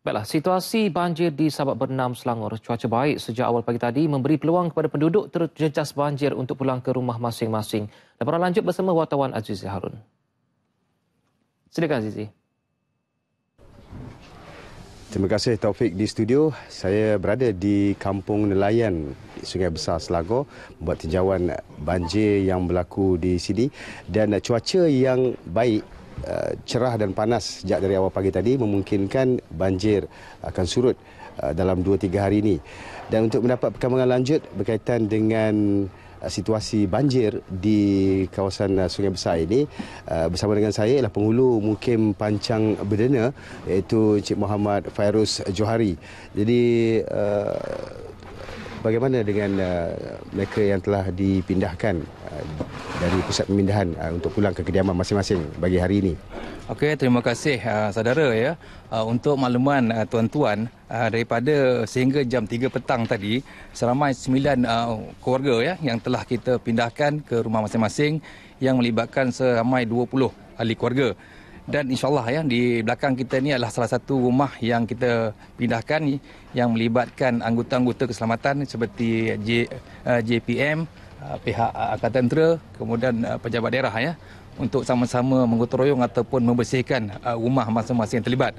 Baiklah, situasi banjir di Sabak Bernam Selangor cuaca baik sejak awal pagi tadi memberi peluang kepada penduduk terjejas banjir untuk pulang ke rumah masing-masing. Laporan lanjut bersama wartawan Aziz Harun. Silakan Azizi. Terima kasih Taufik di studio. Saya berada di Kampung Nelayan Sungai Besar Selangor buat tinjauan banjir yang berlaku di sini dan cuaca yang baik Uh, cerah dan panas sejak dari awal pagi tadi memungkinkan banjir akan surut uh, dalam 2-3 hari ini. Dan untuk mendapat perkembangan lanjut berkaitan dengan uh, situasi banjir di kawasan Sungai Besar ini bersama dengan saya ialah penghulu Mukim Pancang Berdena iaitu Encik Muhammad Fairuz Johari. Jadi bagaimana dengan uh, mereka yang telah dipindahkan uh, dari pusat pemindahan uh, untuk pulang ke kediaman masing-masing bagi hari ini? Okey, terima kasih uh, saudara ya. Uh, untuk makluman uh, tuan-tuan uh, daripada sehingga jam 3 petang tadi, seramai 9 uh, keluarga ya yang telah kita pindahkan ke rumah masing-masing yang melibatkan seramai 20 ahli keluarga dan insyaallah ya di belakang kita ni adalah salah satu rumah yang kita pindahkan yang melibatkan anggota-anggota keselamatan seperti J, eh, JPM eh, pihak eh, angkatan tentera kemudian pejabat daerah ya untuk sama-sama menggotong royong ataupun membersihkan rumah masing-masing yang terlibat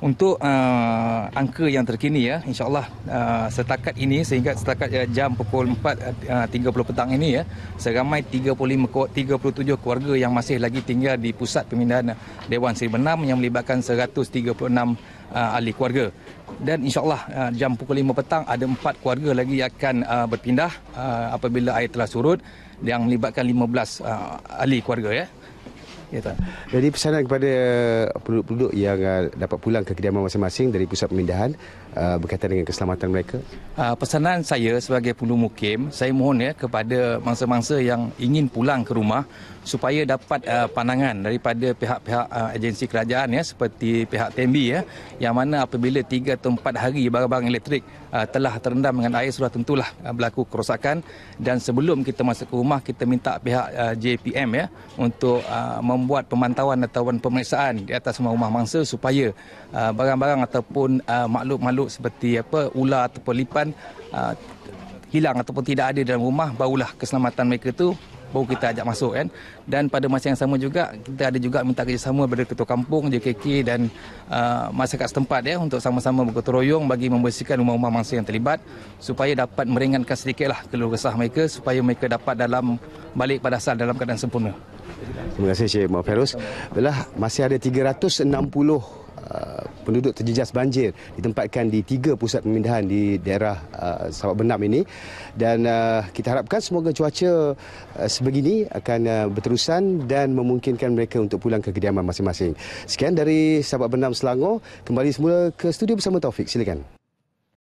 untuk uh, angka yang terkini ya, insyaallah uh, setakat ini sehingga setakat uh, jam pukul 4.30 uh, petang ini ya, seramai 35 37 keluarga yang masih lagi tinggal di pusat pemindahan Dewan Seri Benam yang melibatkan 136 uh, ahli keluarga. Dan insyaallah uh, jam pukul 5 petang ada 4 keluarga lagi akan uh, berpindah uh, apabila air telah surut yang melibatkan 15 uh, ahli keluarga ya ya Jadi pesanan kepada eh, penduduk-penduduk yang uh, dapat pulang ke kediaman masing-masing dari pusat pemindahan uh, berkaitan dengan keselamatan mereka? Uh, pesanan saya sebagai penduduk mukim, saya mohon ya kepada mangsa-mangsa yang ingin pulang ke rumah supaya dapat uh, pandangan daripada pihak-pihak uh, agensi kerajaan ya seperti pihak Tembi ya yang mana apabila 3 atau 4 hari barang-barang elektrik uh, telah terendam dengan air sudah tentulah uh, berlaku kerosakan dan sebelum kita masuk ke rumah kita minta pihak uh, JPM ya untuk uh, mem- membuat pemantauan ataupun pemeriksaan di atas rumah-rumah mangsa supaya uh, barang-barang ataupun uh, makhluk-makhluk seperti apa ular ataupun lipan uh, hilang ataupun tidak ada dalam rumah barulah keselamatan mereka itu baru kita ajak masuk kan dan pada masa yang sama juga kita ada juga minta kerjasama daripada ketua kampung JKK dan uh, masyarakat setempat ya untuk sama-sama bergotong royong bagi membersihkan rumah-rumah mangsa yang terlibat supaya dapat meringankan sedikitlah keluh kesah mereka supaya mereka dapat dalam balik pada asal dalam keadaan sempurna Terima kasih Cik Muhammad Feroz. Belah masih ada 360 uh, penduduk terjejas banjir ditempatkan di tiga pusat pemindahan di daerah uh, Sabak Benam ini dan uh, kita harapkan semoga cuaca uh, sebegini akan uh, berterusan dan memungkinkan mereka untuk pulang ke kediaman masing-masing. Sekian dari Sabak Benam Selangor, kembali semula ke studio bersama Taufik. Silakan.